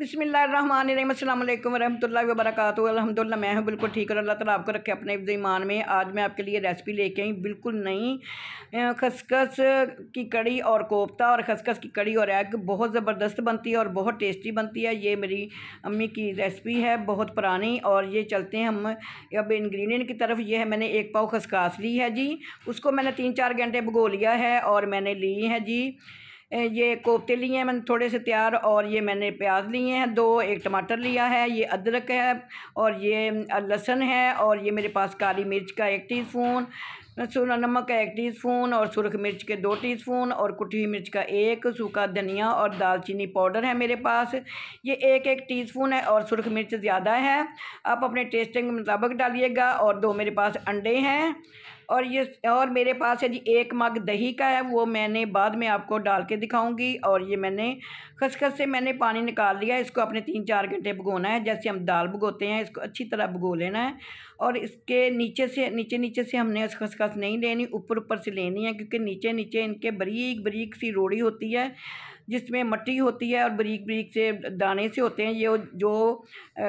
बिसमीम अल्लाम वरहमल वरक अलहमदिल्ला मैं हूँ बिल्कुल ठीक और अल्लाह तला आपको रखे अपने ईमान में आज मैं आपके लिए रेसिपी लेके आई बिल्कुल नई खसखस की कड़ी और कोफ्ता और खसखस की कड़ी और एग बहुत ज़बरदस्त बनती है और बहुत टेस्टी बनती है ये मेरी अम्मी की रेसिपी है बहुत पुरानी और ये चलते हैं हम अब इन्ग्रीडियंट की तरफ ये है मैंने एक पाव खसखास ली है जी उसको मैंने तीन चार घंटे भगो लिया है और मैंने ली है जी ये कोफ्ते लिए हैं मैंने थोड़े से तैयार और ये मैंने प्याज लिए हैं दो एक टमाटर लिया है ये अदरक है और ये लहसुन है और ये मेरे पास काली मिर्च का एक टीस्पून सूना नमक का एक टीस्पून और सुरख मिर्च के दो टीस्पून और कुटी मिर्च का एक सूखा धनिया और दालचीनी पाउडर है मेरे पास ये एक एक स्पून है और सुरख मिर्च ज़्यादा है आप अपने टेस्टिंग के मुताबिक डालिएगा और दो मेरे पास अंडे हैं और ये और मेरे पास है जी एक मग दही का है वो मैंने बाद में आपको डाल के दिखाऊंगी और ये मैंने खसखस से मैंने पानी निकाल लिया इसको अपने तीन चार घंटे भगोना है जैसे हम दाल भगोते हैं इसको अच्छी तरह भगो लेना है और इसके नीचे से नीचे नीचे से हमने खसखस नहीं लेनी ऊपर ऊपर से लेनी है क्योंकि नीचे नीचे इनके बरीक बरीक सी रोड़ी होती है जिसमें मट्टी होती है और बरीक बरीक से दाने से होते हैं ये जो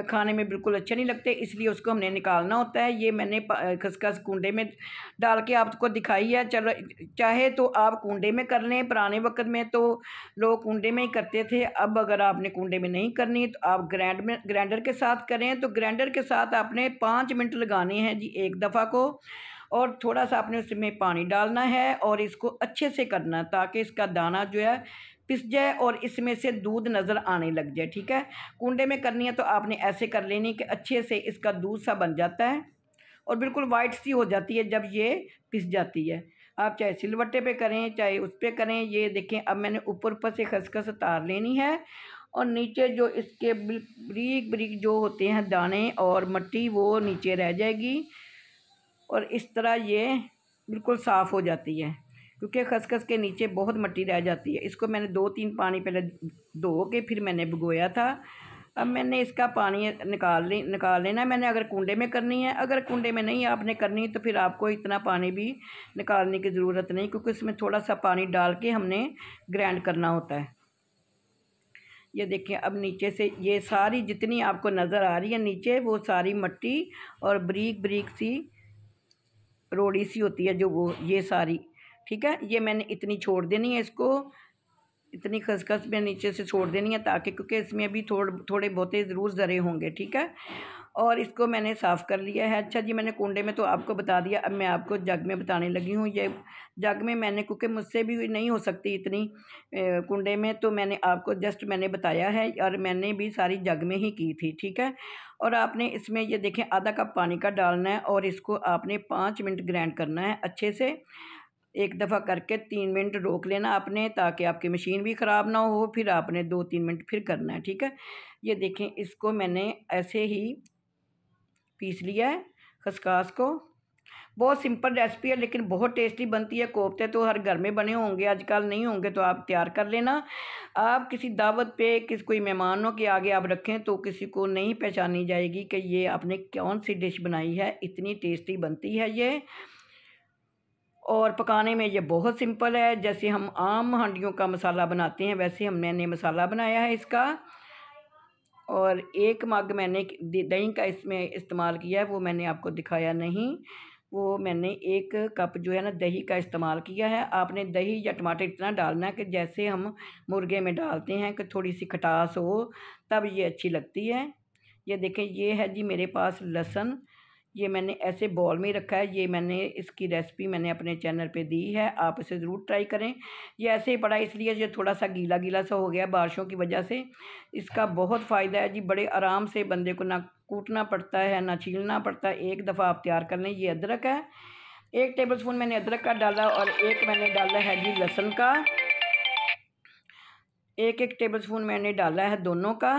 खाने में बिल्कुल अच्छे नहीं लगते इसलिए उसको हमने निकालना होता है ये मैंने खसखस कुंडे में डाल के आपको दिखाई है चल चाहे तो आप कुंडे में कर लें पुराने वक्त में तो लोग कुंडे में ही करते थे अब अगर आपने कुंडे में नहीं करनी तो आप ग्रैंड में ग्राइंडर के साथ करें तो ग्राइंडर के साथ आपने पाँच मिनट लगाने हैं जी एक दफ़ा को और थोड़ा सा आपने उसमें पानी डालना है और इसको अच्छे से करना ताकि इसका दाना जो है पिस जाए और इसमें से दूध नज़र आने लग जाए ठीक है कुंडे में करनी है तो आपने ऐसे कर लेनी कि अच्छे से इसका दूध सा बन जाता है और बिल्कुल वाइट सी हो जाती है जब ये पिस जाती है आप चाहे सिलवट्टे पे करें चाहे उस पर करें ये देखें अब मैंने ऊपर ऊपर से खसखस उतार लेनी है और नीचे जो इसके बरीक बरीक जो होते हैं दाने और मट्टी वो नीचे रह जाएगी और इस तरह ये बिल्कुल साफ़ हो जाती है क्योंकि खसखस के नीचे बहुत मट्टी रह जाती है इसको मैंने दो तीन पानी पहले धो के फिर मैंने भिगोया था अब मैंने इसका पानी निकाल ले निकाल लेना मैंने अगर कुंडे में करनी है अगर कुंडे में नहीं आपने करनी तो फिर आपको इतना पानी भी निकालने की ज़रूरत नहीं क्योंकि इसमें थोड़ा सा पानी डाल के हमने ग्राइंड करना होता है ये देखिए अब नीचे से ये सारी जितनी आपको नज़र आ रही है नीचे वो सारी मट्टी और बरीक बरीक सी रोड़ी सी होती है जो वो ये सारी ठीक है ये मैंने इतनी छोड़ देनी है इसको इतनी खसखस में नीचे से छोड़ देनी है ताकि क्योंकि इसमें अभी थोड़ थोड़े बहुते ज़रूर ज़रे होंगे ठीक है और इसको मैंने साफ़ कर लिया है अच्छा जी मैंने कुंडे में तो आपको बता दिया अब मैं आपको जग में बताने लगी हूँ ये जग में मैंने क्योंकि मुझसे भी नहीं हो सकती इतनी कुंडे में तो मैंने आपको जस्ट मैंने बताया है और मैंने भी सारी जग में ही की थी ठीक है और आपने इसमें ये देखें आधा कप पानी का डालना है और इसको आपने पाँच मिनट ग्रैंड करना है अच्छे से एक दफ़ा करके तीन मिनट रोक लेना आपने ताकि आपकी मशीन भी ख़राब ना हो फिर आपने दो तीन मिनट फिर करना है ठीक है ये देखें इसको मैंने ऐसे ही पीस लिया है खसखास को बहुत सिंपल रेसिपी है लेकिन बहुत टेस्टी बनती है कोफ्ते तो हर घर में बने होंगे आजकल नहीं होंगे तो आप तैयार कर लेना आप किसी दावत पे किस कोई मेहमानों के आगे आप रखें तो किसी को नहीं पहचानी जाएगी कि ये आपने कौन सी डिश बनाई है इतनी टेस्टी बनती है ये और पकाने में ये बहुत सिंपल है जैसे हम आम हांडियों का मसाला बनाते हैं वैसे हम मैंने मसाला बनाया है इसका और एक मग मैंने दही का इसमें इस्तेमाल किया है वो मैंने आपको दिखाया नहीं वो मैंने एक कप जो है ना दही का इस्तेमाल किया है आपने दही या टमाटर इतना डालना है कि जैसे हम मुर्गे में डालते हैं कि थोड़ी सी खटास हो तब ये अच्छी लगती है ये देखें ये है जी मेरे पास लहसुन ये मैंने ऐसे बॉल में रखा है ये मैंने इसकी रेसिपी मैंने अपने चैनल पे दी है आप इसे ज़रूर ट्राई करें ये ऐसे ही पड़ा इसलिए जो थोड़ा सा गीला गीला सा हो गया बारिशों की वजह से इसका बहुत फ़ायदा है जी बड़े आराम से बंदे को ना कूटना पड़ता है ना छीलना पड़ता है एक दफ़ा आप तैयार कर लें ये अदरक है एक टेबल स्पून मैंने अदरक का डाला और एक मैंने डाला है जी लहसुन का एक एक टेबल स्पून मैंने डाला है दोनों का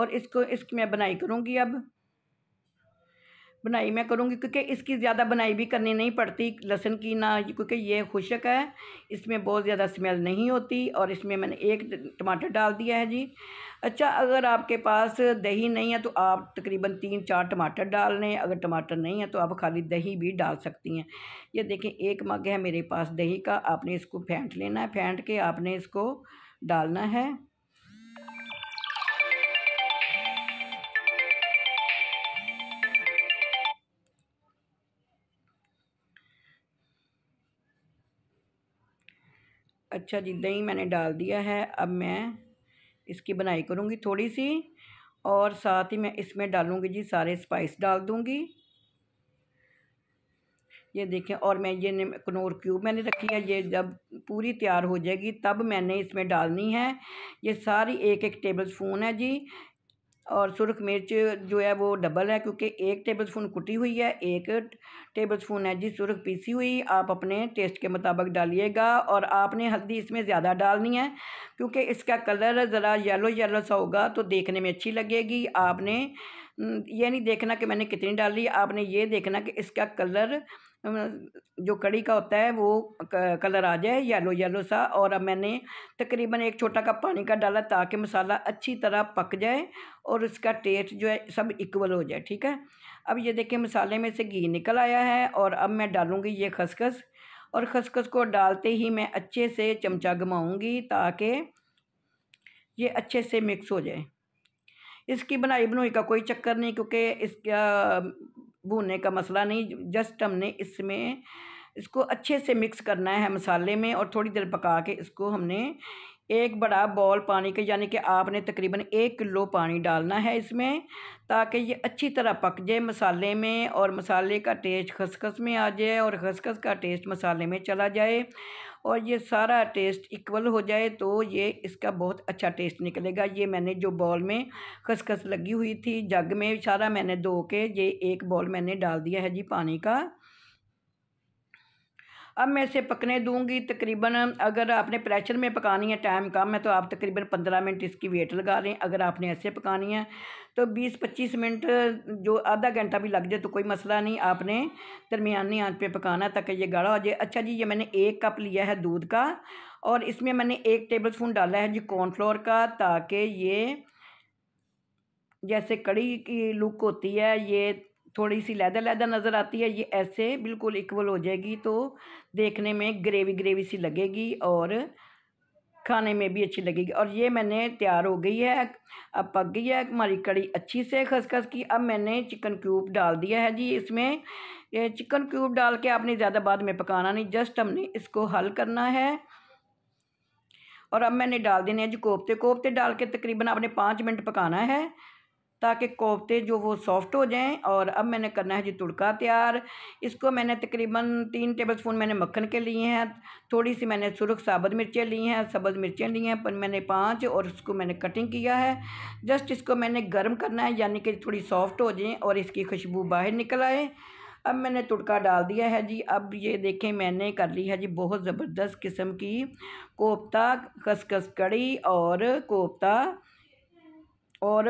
और इसको इसकी मैं बनाई करूँगी अब बनाई मैं करूँगी क्योंकि इसकी ज़्यादा बनाई भी करनी नहीं पड़ती लहसुन की ना क्योंकि ये खुशक है इसमें बहुत ज़्यादा स्मेल नहीं होती और इसमें मैंने एक टमाटर डाल दिया है जी अच्छा अगर आपके पास दही नहीं है तो आप तकरीबन तीन चार टमाटर डाल लें अगर टमाटर नहीं है तो आप खाली दही भी डाल सकती हैं ये देखें एक मग है मेरे पास दही का आपने इसको फेंट लेना है फेंट के आपने इसको डालना है अच्छा जी दही मैंने डाल दिया है अब मैं इसकी बनाई करूँगी थोड़ी सी और साथ ही मैं इसमें डालूँगी जी सारे स्पाइस डाल दूँगी ये देखें और मैं ये कनोर क्यूब मैंने रखी है ये जब पूरी तैयार हो जाएगी तब मैंने इसमें डालनी है ये सारी एक एक टेबल स्पून है जी और सुरख मिर्च जो है वो डबल है क्योंकि एक टेबल स्पून कुटी हुई है एक टेबल स्पून है जी सुरख पीसी हुई आप अपने टेस्ट के मुताबिक डालिएगा और आपने हल्दी इसमें ज़्यादा डालनी है क्योंकि इसका कलर ज़रा येलो येलो सा होगा तो देखने में अच्छी लगेगी आपने ये नहीं देखना कि मैंने कितनी डाली आपने ये देखना कि इसका कलर जो कड़ी का होता है वो कलर आ जाए येलो येलो सा और अब मैंने तकरीबन एक छोटा कप पानी का डाला ताकि मसाला अच्छी तरह पक जाए और उसका टेस्ट जो है सब इक्वल हो जाए ठीक है अब ये देखिए मसाले में से घी निकल आया है और अब मैं डालूँगी ये खसखस और खसखस को डालते ही मैं अच्छे से चमचा घुमाऊँगी ताकि ये अच्छे से मिक्स हो जाए इसकी बनाई बनोई का कोई चक्कर नहीं क्योंकि इसका भूनने का मसला नहीं जस्ट हमने इसमें इसको अच्छे से मिक्स करना है मसाले में और थोड़ी देर पका के इसको हमने एक बड़ा बॉल पानी का यानी कि आपने तकरीबन एक किलो पानी डालना है इसमें ताकि ये अच्छी तरह पक जाए मसाले में और मसाले का टेस्ट खसखस में आ जाए और खसखस का टेस्ट मसाले में चला जाए और ये सारा टेस्ट इक्वल हो जाए तो ये इसका बहुत अच्छा टेस्ट निकलेगा ये मैंने जो बॉल में खसखस लगी हुई थी जग में सारा मैंने धो के ये एक बॉल मैंने डाल दिया है जी पानी का अब मैं इसे पकने दूंगी तकरीबन अगर आपने प्रेशर में पकानी है टाइम कम है तो आप तकरीबन पंद्रह मिनट इसकी वेट लगा लें अगर आपने ऐसे पकानी है तो बीस पच्चीस मिनट जो आधा घंटा भी लग जाए तो कोई मसला नहीं आपने दरमियानी आँच पर पकाना ताकि ये गाढ़ा हो जाए अच्छा जी ये मैंने एक कप लिया है दूध का और इसमें मैंने एक टेबल स्पून डाला है जी कॉर्नफ्लोर का ताकि ये जैसे कड़ी की लुक होती है ये थोड़ी सी लैदर लैदर नज़र आती है ये ऐसे बिल्कुल इक्वल हो जाएगी तो देखने में ग्रेवी ग्रेवी सी लगेगी और खाने में भी अच्छी लगेगी और ये मैंने तैयार हो गई है अब पक गई है हमारी कड़ी अच्छी से खसखस की अब मैंने चिकन क्यूब डाल दिया है जी इसमें ये चिकन क्यूब डाल के आपने ज़्यादा बाद में पकाना नहीं जस्ट हमने इसको हल करना है और अब मैंने डाल देने हैं जी कोफ्ते कोफ्ते डाल के तकरीबन आपने पाँच मिनट पकाना है ताकि कोफ्ते जो वो सॉफ़्ट हो जाएं और अब मैंने करना है जी तुड़का तैयार इसको मैंने तकरीबन तीन टेबल स्पून मैंने मक्खन के लिए हैं थोड़ी सी मैंने सुरख साबुत मिर्चें ली हैं सब्ज़ मिर्चें ली हैं पर मैंने पाँच और उसको मैंने कटिंग किया है जस्ट इसको मैंने गर्म करना है यानी कि थोड़ी सॉफ़्ट हो जाएँ और इसकी खुशबू बाहर निकल आए अब मैंने तुड़का डाल दिया है जी अब ये देखें मैंने कर ली है जी बहुत ज़बरदस्त किस्म की कोफ्ता खसखस कड़ी और कोफ्ता और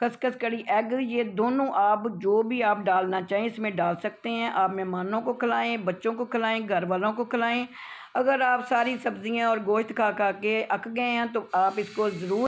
खसखस कड़ी एग ये दोनों आप जो भी आप डालना चाहें इसमें डाल सकते हैं आप मेहमानों को खिलाएं बच्चों को खिलाएं घर वालों को खिलाएं अगर आप सारी सब्ज़ियां और गोश्त खा खा के अक गए हैं तो आप इसको ज़रूर